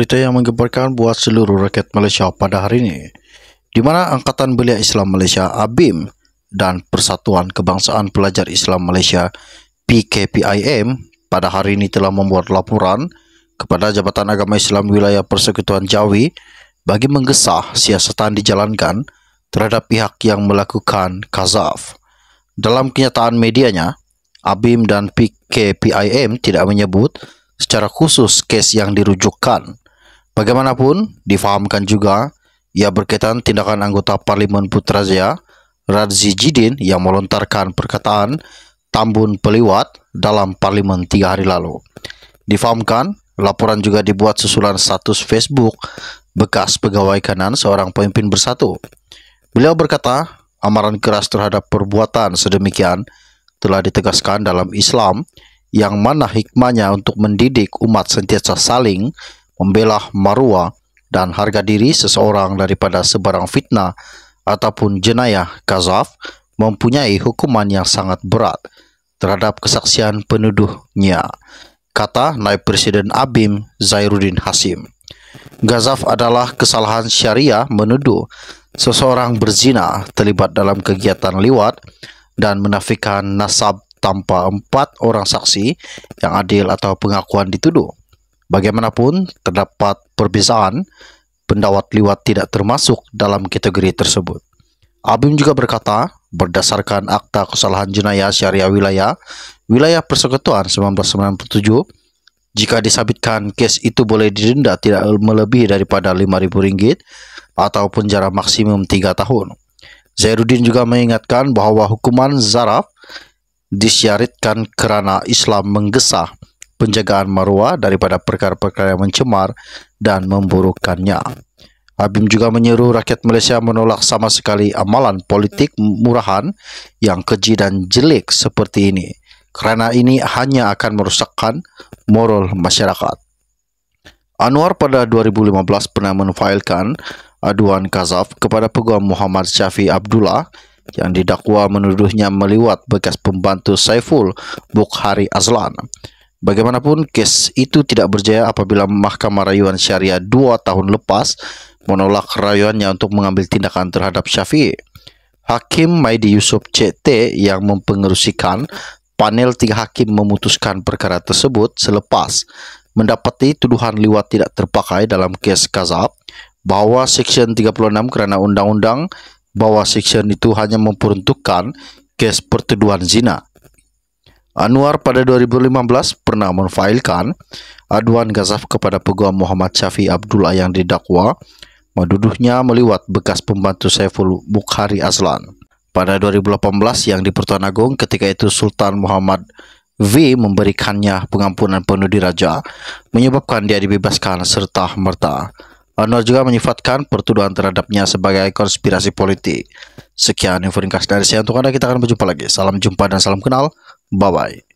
Berita yang menggemparkan buat seluruh rakyat Malaysia pada hari ini, di mana Angkatan Belia Islam Malaysia ABIM dan Persatuan Kebangsaan Pelajar Islam Malaysia PKPIM pada hari ini telah membuat laporan kepada Jabatan Agama Islam Wilayah Persekutuan Jawi bagi menggesah siasatan dijalankan terhadap pihak yang melakukan kazaf. Dalam kenyataan medianya, ABIM dan PKPIM tidak menyebut secara khusus kes yang dirujukkan. Bagaimanapun, difahamkan juga ia berkaitan tindakan anggota Parlimen Putrajaya Radzi Jidin yang melontarkan perkataan Tambun Peliwat dalam Parlimen tiga hari lalu. Difahamkan, laporan juga dibuat susulan status Facebook bekas pegawai kanan seorang pemimpin bersatu. Beliau berkata, amaran keras terhadap perbuatan sedemikian telah ditegaskan dalam Islam yang mana hikmahnya untuk mendidik umat sentiasa saling membela marwah dan harga diri seseorang daripada sebarang fitnah ataupun jenayah kazaf mempunyai hukuman yang sangat berat terhadap kesaksian penuduhnya, kata Naib Presiden Abim Zairuddin Hasim. Gazaf adalah kesalahan syariah menuduh seseorang berzina terlibat dalam kegiatan liwat dan menafikan nasab tanpa empat orang saksi yang adil atau pengakuan dituduh. Bagaimanapun, terdapat perbezaan pendapat liwat tidak termasuk dalam kategori tersebut. Abim juga berkata, berdasarkan Akta Kesalahan Jenayah Syariah Wilayah, Wilayah Persekutuan 1997, jika disabitkan kes itu boleh didenda tidak melebihi daripada rp ringgit atau penjara maksimum 3 tahun. Zairuddin juga mengingatkan bahwa hukuman zaraf disyaritkan kerana Islam menggesa penjagaan marwah daripada perkara-perkara yang mencemar dan memburukkannya. Habib juga menyeru rakyat Malaysia menolak sama sekali amalan politik murahan yang keji dan jelek seperti ini, karena ini hanya akan merusakkan moral masyarakat. Anwar pada 2015 pernah menfailkan aduan Kazaf kepada peguam Muhammad Syafi Abdullah yang didakwa menuduhnya meliwat bekas pembantu Saiful Bukhari Azlan. Bagaimanapun, kes itu tidak berjaya apabila Mahkamah Rayuan Syariah dua tahun lepas menolak rayuannya untuk mengambil tindakan terhadap Syafi'i. Hakim Maidi Yusuf CT yang mempengerusikan panel tiga hakim memutuskan perkara tersebut selepas mendapati tuduhan liwat tidak terpakai dalam kes kazab bahwa Seksyen 36 kerana undang-undang bahwa Seksyen itu hanya memperuntukkan kes pertuduhan zina Anwar pada 2015 pernah memfailkan aduan gazaf kepada peguam Muhammad Syafi Abdullah yang didakwa menduduhnya meliwat bekas pembantu Saiful Bukhari Aslan. Pada 2018 yang di Pertuan Agung ketika itu Sultan Muhammad V memberikannya pengampunan penuh diraja menyebabkan dia dibebaskan serta merta. Anwar juga menyifatkan pertuduhan terhadapnya sebagai konspirasi politik. Sekian info ringkas dari saya untuk Anda. Kita akan berjumpa lagi. Salam jumpa dan salam kenal. Bye-bye.